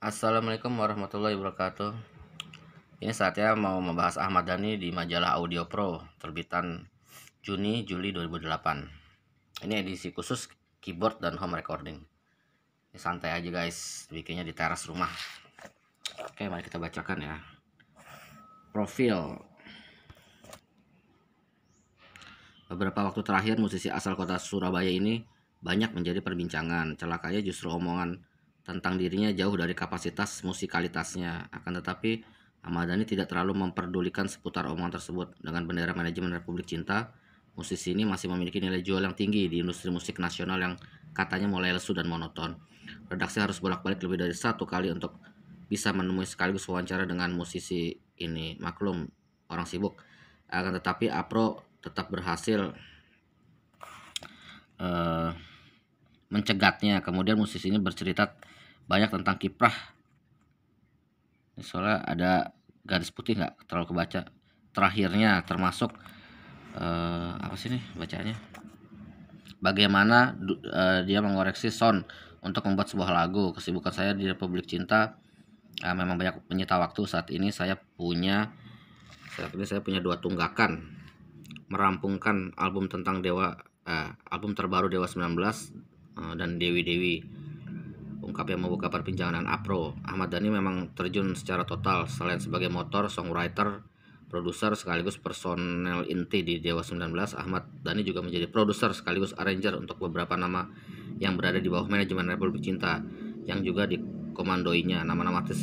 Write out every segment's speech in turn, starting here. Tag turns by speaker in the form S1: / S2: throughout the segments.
S1: Assalamualaikum warahmatullahi wabarakatuh Ini saatnya mau membahas Ahmad Dhani di majalah Audio Pro Terbitan Juni, Juli 2008 Ini edisi khusus keyboard dan home recording Ini santai aja guys, bikinnya di teras rumah Oke, mari kita bacakan ya Profil Beberapa waktu terakhir musisi asal kota Surabaya ini banyak menjadi perbincangan Celakanya justru omongan tentang dirinya jauh dari kapasitas musikalitasnya. Akan tetapi, Ahmad Dhani tidak terlalu memperdulikan seputar omongan tersebut. Dengan bendera manajemen Republik Cinta, musisi ini masih memiliki nilai jual yang tinggi di industri musik nasional yang katanya mulai lesu dan monoton. Redaksi harus bolak-balik lebih dari satu kali untuk bisa menemui sekaligus wawancara dengan musisi ini. Maklum, orang sibuk. Akan tetapi, Apro tetap berhasil uh, mencegatnya. Kemudian musisi ini bercerita banyak tentang kiprah. Soalnya ada garis putih nggak terlalu kebaca. Terakhirnya termasuk uh, apa sih nih bacanya? Bagaimana uh, dia mengoreksi sound untuk membuat sebuah lagu. Kesibukan saya di Republik Cinta uh, memang banyak menyita waktu. Saat ini saya punya saat ini saya punya dua tunggakan merampungkan album tentang Dewa uh, album terbaru Dewa 19 Eh, dan Dewi Dewi ungkapnya membuka perbincangan dengan Apro Ahmad Dhani memang terjun secara total selain sebagai motor, songwriter, produser sekaligus personel inti di Dewa 19 Ahmad Dhani juga menjadi produser sekaligus arranger untuk beberapa nama yang berada di bawah manajemen Republik Cinta yang juga dikomandoinya nama-nama artis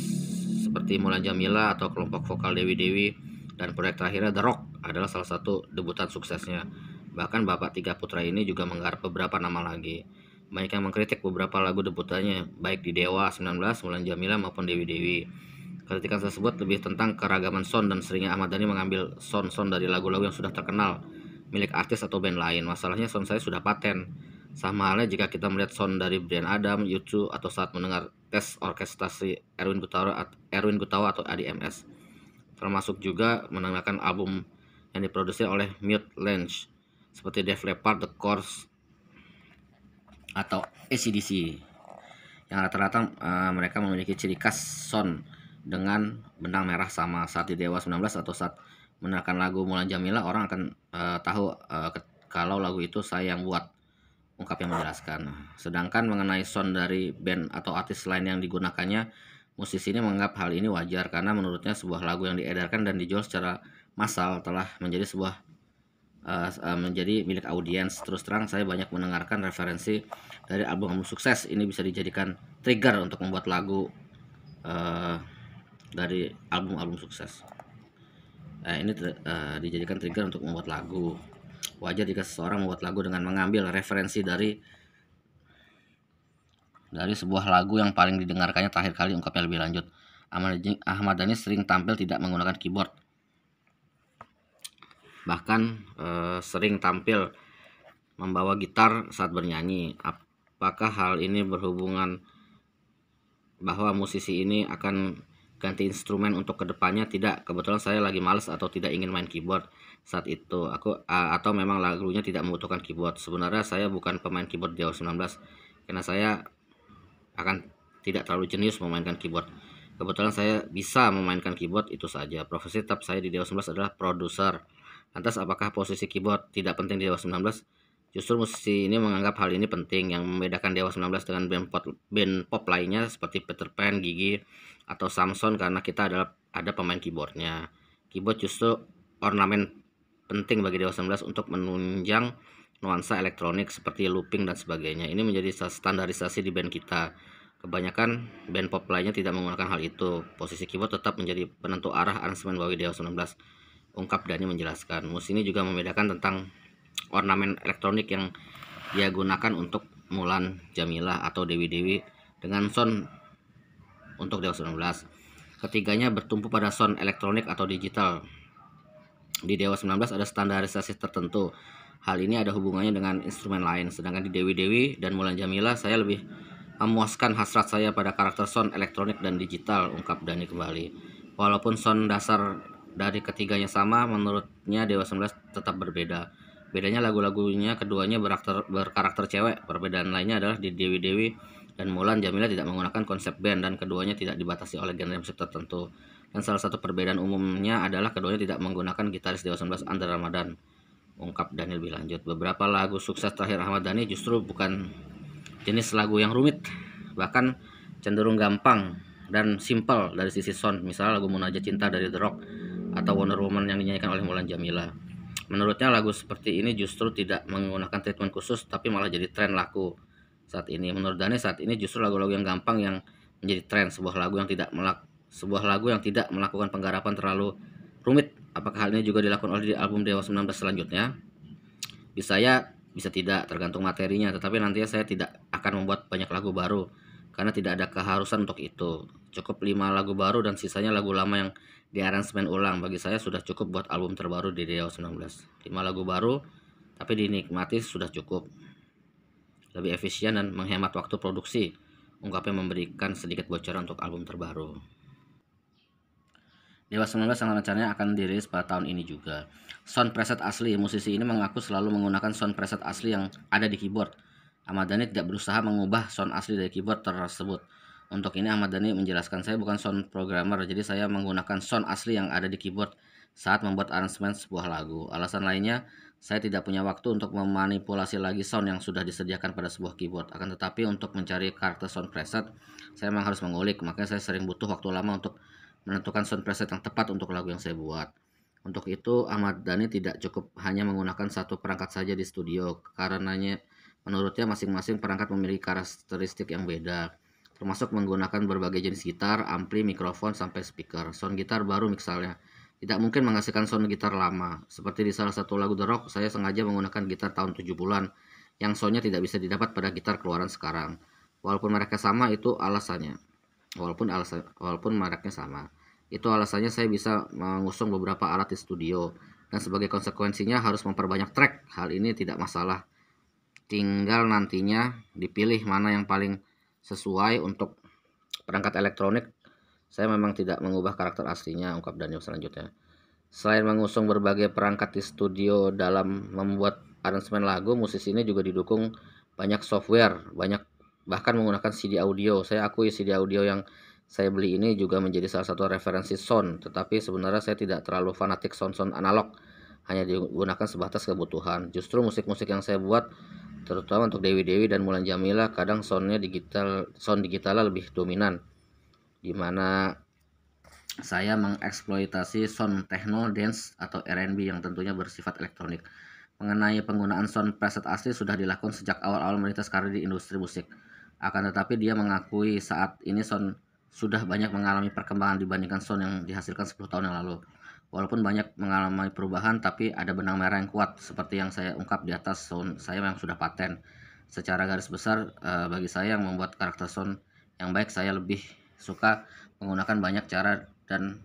S1: seperti Mulan Jamila atau kelompok vokal Dewi Dewi dan proyek terakhirnya The Rock adalah salah satu debutan suksesnya. Bahkan bapak tiga putra ini juga menggarap beberapa nama lagi banyak yang mengkritik beberapa lagu debutannya, baik di Dewa 19, Mulan Jamila maupun Dewi Dewi. Kritikan tersebut lebih tentang keragaman sound dan seringnya Ahmad Dhani mengambil sound-sound dari lagu-lagu yang sudah terkenal milik artis atau band lain. Masalahnya sound saya sudah paten. Sama halnya jika kita melihat sound dari Brian Adam, Yucu atau saat mendengar tes orkestrasi Erwin Gutawa, Erwin Gutawa atau ADMS. Termasuk juga mendengarkan album yang diproduksi oleh Mute Lange seperti Def Leppard, The Course, atau ACDC yang rata-rata uh, mereka memiliki ciri khas sound dengan benang merah sama saat di Dewa 19 atau saat menerangkan lagu Mulan Jamila orang akan uh, tahu uh, kalau lagu itu saya yang buat ungkapnya menjelaskan sedangkan mengenai sound dari band atau artis lain yang digunakannya musisi ini menganggap hal ini wajar karena menurutnya sebuah lagu yang diedarkan dan dijual secara massal telah menjadi sebuah uh, menjadi milik audiens. Terus terang saya banyak mendengarkan referensi dari album-album sukses. Ini bisa dijadikan trigger untuk membuat lagu uh, dari album-album sukses. ini uh, dijadikan trigger untuk membuat lagu. Wajar jika seseorang membuat lagu dengan mengambil referensi dari dari sebuah lagu yang paling didengarkannya terakhir kali ungkapnya lebih lanjut. Ahmad Dhani sering tampil tidak menggunakan keyboard bahkan eh, sering tampil membawa gitar saat bernyanyi. Apakah hal ini berhubungan bahwa musisi ini akan ganti instrumen untuk kedepannya tidak kebetulan saya lagi males atau tidak ingin main keyboard saat itu aku atau memang lagunya tidak membutuhkan keyboard sebenarnya saya bukan pemain keyboard di awal 19 karena saya akan tidak terlalu jenius memainkan keyboard kebetulan saya bisa memainkan keyboard itu saja profesi tetap saya di Dewa 19 adalah produser Lantas apakah posisi keyboard tidak penting di Dewa 19? Justru musisi ini menganggap hal ini penting yang membedakan Dewa 19 dengan band pop, band pop lainnya seperti Peter Pan, Gigi, atau Samson karena kita adalah ada pemain keyboardnya. Keyboard justru ornamen penting bagi Dewa 19 untuk menunjang nuansa elektronik seperti looping dan sebagainya. Ini menjadi standarisasi di band kita. Kebanyakan band pop lainnya tidak menggunakan hal itu. Posisi keyboard tetap menjadi penentu arah aransemen bagi Dewa 19 ungkap Dhani menjelaskan. ini juga membedakan tentang ornamen elektronik yang dia gunakan untuk Mulan, Jamila atau Dewi-Dewi dengan sound untuk Dewa 19. Ketiganya bertumpu pada sound elektronik atau digital. Di Dewa 19 ada standarisasi tertentu. Hal ini ada hubungannya dengan instrumen lain. Sedangkan di Dewi-Dewi dan Mulan Jamila saya lebih memuaskan hasrat saya pada karakter sound elektronik dan digital, ungkap Dani kembali. Walaupun sound dasar dari ketiganya sama, menurutnya Dewa 19 tetap berbeda. Bedanya lagu-lagunya keduanya berakter, berkarakter cewek. Perbedaan lainnya adalah di Dewi Dewi dan Mulan Jamila tidak menggunakan konsep band dan keduanya tidak dibatasi oleh genre musik tertentu. Dan salah satu perbedaan umumnya adalah keduanya tidak menggunakan gitaris Dewa 19 Andra Ramadan. Ungkap Daniel lebih lanjut. Beberapa lagu sukses terakhir Ahmad Dhani justru bukan jenis lagu yang rumit, bahkan cenderung gampang dan simple dari sisi sound. Misalnya lagu Munajat Cinta dari The Rock atau Wonder Woman yang dinyanyikan oleh Mulan Jamila. Menurutnya lagu seperti ini justru tidak menggunakan treatment khusus tapi malah jadi tren laku saat ini. Menurut Dani saat ini justru lagu-lagu yang gampang yang menjadi tren sebuah lagu yang tidak melak sebuah lagu yang tidak melakukan penggarapan terlalu rumit. Apakah hal ini juga dilakukan oleh di album Dewa 19 selanjutnya? Bisa ya, bisa tidak, tergantung materinya. Tetapi nantinya saya tidak akan membuat banyak lagu baru karena tidak ada keharusan untuk itu. Cukup 5 lagu baru dan sisanya lagu lama yang diaransemen ulang. Bagi saya sudah cukup buat album terbaru di Deo 19. 5 lagu baru tapi dinikmati sudah cukup. Lebih efisien dan menghemat waktu produksi. Ungkapnya memberikan sedikit bocoran untuk album terbaru. Dewa 19 yang rencananya akan dirilis pada tahun ini juga. Sound preset asli, musisi ini mengaku selalu menggunakan sound preset asli yang ada di keyboard Ahmad Dhani tidak berusaha mengubah sound asli dari keyboard tersebut. Untuk ini Ahmad Dhani menjelaskan saya bukan sound programmer, jadi saya menggunakan sound asli yang ada di keyboard saat membuat arrangement sebuah lagu. Alasan lainnya, saya tidak punya waktu untuk memanipulasi lagi sound yang sudah disediakan pada sebuah keyboard. Akan tetapi untuk mencari karakter sound preset, saya memang harus mengulik, makanya saya sering butuh waktu lama untuk menentukan sound preset yang tepat untuk lagu yang saya buat. Untuk itu, Ahmad Dhani tidak cukup hanya menggunakan satu perangkat saja di studio, karenanya Menurutnya masing-masing perangkat memiliki karakteristik yang beda, termasuk menggunakan berbagai jenis gitar, ampli, mikrofon, sampai speaker. Sound gitar baru misalnya, tidak mungkin menghasilkan sound gitar lama. Seperti di salah satu lagu The Rock, saya sengaja menggunakan gitar tahun 70-an yang soundnya tidak bisa didapat pada gitar keluaran sekarang. Walaupun mereka sama itu alasannya. Walaupun alasan walaupun mereknya sama. Itu alasannya saya bisa mengusung beberapa alat di studio dan sebagai konsekuensinya harus memperbanyak track. Hal ini tidak masalah tinggal nantinya dipilih mana yang paling sesuai untuk perangkat elektronik saya memang tidak mengubah karakter aslinya ungkap Daniel selanjutnya selain mengusung berbagai perangkat di studio dalam membuat aransemen lagu musisi ini juga didukung banyak software banyak bahkan menggunakan CD audio saya akui CD audio yang saya beli ini juga menjadi salah satu referensi sound, tetapi sebenarnya saya tidak terlalu fanatik sound-sound analog, hanya digunakan sebatas kebutuhan. Justru musik-musik yang saya buat terutama untuk Dewi Dewi dan Mulan Jamila kadang soundnya digital sound digitalnya lebih dominan dimana saya mengeksploitasi sound techno dance atau R&B yang tentunya bersifat elektronik mengenai penggunaan sound preset asli sudah dilakukan sejak awal-awal merintis karir di industri musik akan tetapi dia mengakui saat ini sound sudah banyak mengalami perkembangan dibandingkan sound yang dihasilkan 10 tahun yang lalu Walaupun banyak mengalami perubahan, tapi ada benang merah yang kuat, seperti yang saya ungkap di atas sound saya yang sudah paten. Secara garis besar, eh, bagi saya yang membuat karakter sound yang baik, saya lebih suka menggunakan banyak cara dan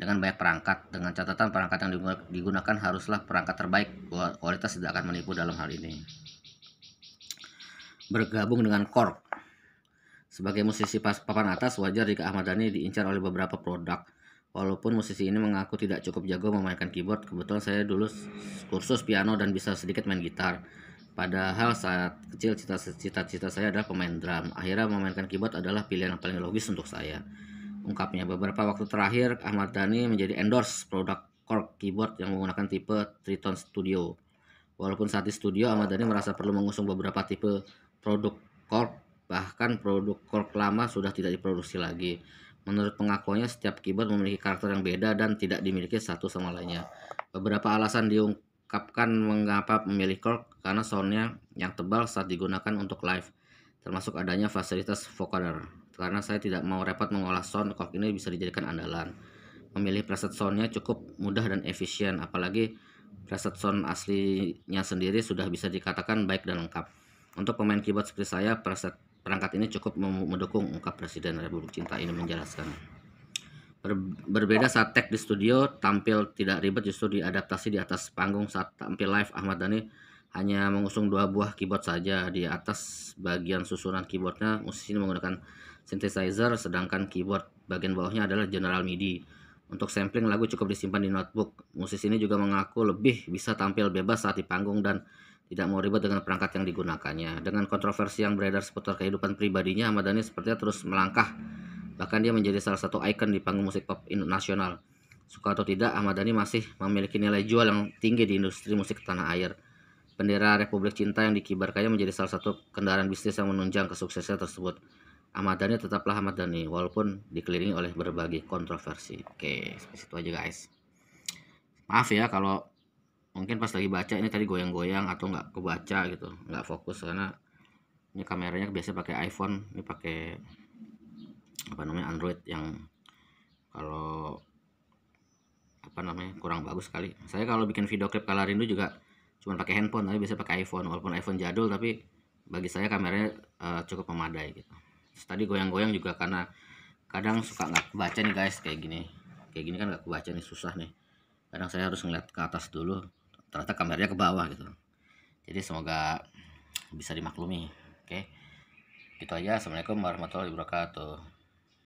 S1: dengan banyak perangkat. Dengan catatan perangkat yang digunakan haruslah perangkat terbaik, kualitas tidak akan menipu dalam hal ini. Bergabung dengan Korg sebagai musisi papan atas wajar jika Ahmad Dhani diincar oleh beberapa produk Walaupun musisi ini mengaku tidak cukup jago memainkan keyboard, kebetulan saya dulu kursus piano dan bisa sedikit main gitar. Padahal saat kecil cita-cita saya adalah pemain drum. Akhirnya memainkan keyboard adalah pilihan yang paling logis untuk saya. Ungkapnya beberapa waktu terakhir Ahmad Dhani menjadi endorse produk Korg keyboard yang menggunakan tipe Triton Studio. Walaupun saat di studio Ahmad Dhani merasa perlu mengusung beberapa tipe produk Korg, bahkan produk Korg lama sudah tidak diproduksi lagi. Menurut pengakuannya, setiap keyboard memiliki karakter yang beda dan tidak dimiliki satu sama lainnya. Beberapa alasan diungkapkan mengapa memilih Korg karena soundnya yang tebal saat digunakan untuk live, termasuk adanya fasilitas vocoder. Karena saya tidak mau repot mengolah sound, Korg ini bisa dijadikan andalan. Memilih preset soundnya cukup mudah dan efisien, apalagi preset sound aslinya sendiri sudah bisa dikatakan baik dan lengkap. Untuk pemain keyboard seperti saya, preset perangkat ini cukup mendukung ungkap Presiden Republik Cinta ini menjelaskan. Ber berbeda saat tag di studio, tampil tidak ribet justru diadaptasi di atas panggung saat tampil live Ahmad Dhani hanya mengusung dua buah keyboard saja di atas bagian susunan keyboardnya musisi ini menggunakan synthesizer sedangkan keyboard bagian bawahnya adalah general MIDI untuk sampling lagu cukup disimpan di notebook musisi ini juga mengaku lebih bisa tampil bebas saat di panggung dan tidak mau ribet dengan perangkat yang digunakannya. Dengan kontroversi yang beredar seputar kehidupan pribadinya, Ahmad Dhani sepertinya terus melangkah. Bahkan dia menjadi salah satu ikon di panggung musik pop nasional. Suka atau tidak, Ahmad Dhani masih memiliki nilai jual yang tinggi di industri musik tanah air. Bendera Republik Cinta yang dikibarkannya menjadi salah satu kendaraan bisnis yang menunjang kesuksesan tersebut. Ahmad Dhani tetaplah Ahmad Dhani, walaupun dikelilingi oleh berbagai kontroversi. Oke, itu aja guys. Maaf ya kalau mungkin pas lagi baca ini tadi goyang-goyang atau nggak kebaca gitu nggak fokus karena ini kameranya biasa pakai iPhone ini pakai apa namanya Android yang kalau apa namanya kurang bagus sekali saya kalau bikin video clip kala rindu juga cuma pakai handphone tapi bisa pakai iPhone walaupun iPhone jadul tapi bagi saya kameranya uh, cukup memadai gitu Terus tadi goyang-goyang juga karena kadang suka nggak kebaca nih guys kayak gini kayak gini kan nggak kebaca nih susah nih kadang saya harus ngeliat ke atas dulu ternyata kamarnya ke bawah gitu jadi semoga bisa dimaklumi oke okay? gitu aja assalamualaikum warahmatullahi wabarakatuh